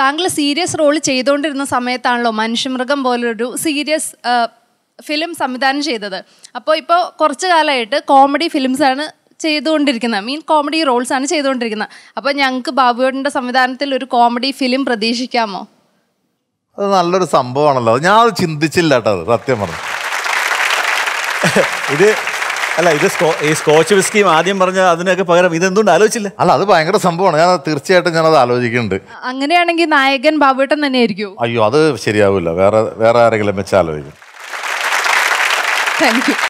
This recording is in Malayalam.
താങ്കൾ സീരിയസ് റോൾ ചെയ്തുകൊണ്ടിരുന്ന സമയത്താണല്ലോ മനുഷ്യമൃഗം പോലൊരു സീരിയസ് ഫിലിം സംവിധാനം ചെയ്തത് അപ്പോൾ ഇപ്പോൾ കുറച്ച് കാലമായിട്ട് കോമഡി ഫിലിംസാണ് ചെയ്തുകൊണ്ടിരിക്കുന്നത് മീൻ കോമഡി റോൾസാണ് ആണ് ചെയ്തുകൊണ്ടിരിക്കുന്നത് അപ്പോൾ ഞങ്ങൾക്ക് ബാബുവേട്ടൻ്റെ സംവിധാനത്തിൽ ഒരു കോമഡി ഫിലിം പ്രതീക്ഷിക്കാമോ അത് നല്ലൊരു സംഭവമാണല്ലോ ഞാൻ അത് ചിന്തിച്ചില്ല കേട്ടോ അത് സത്യം പറഞ്ഞു ഇത് അല്ല ഇത് ഈ സ്കോച്ച് വിസ്കിയും ആദ്യം പറഞ്ഞ അതിനൊക്കെ പകരം ഇതെന്തുകൊണ്ട് ആലോചിച്ചില്ല അല്ല അത് ഭയങ്കര സംഭവമാണ് ഞാൻ തീർച്ചയായിട്ടും ഞാനത് ആലോചിക്കുന്നുണ്ട് അങ്ങനെയാണെങ്കിൽ നായകൻ ബാബുട്ടൻ തന്നെ ആയിരിക്കും അയ്യോ അത് ശരിയാവില്ല വേറെ വേറെ ആരെങ്കിലും വെച്ച് താങ്ക് യു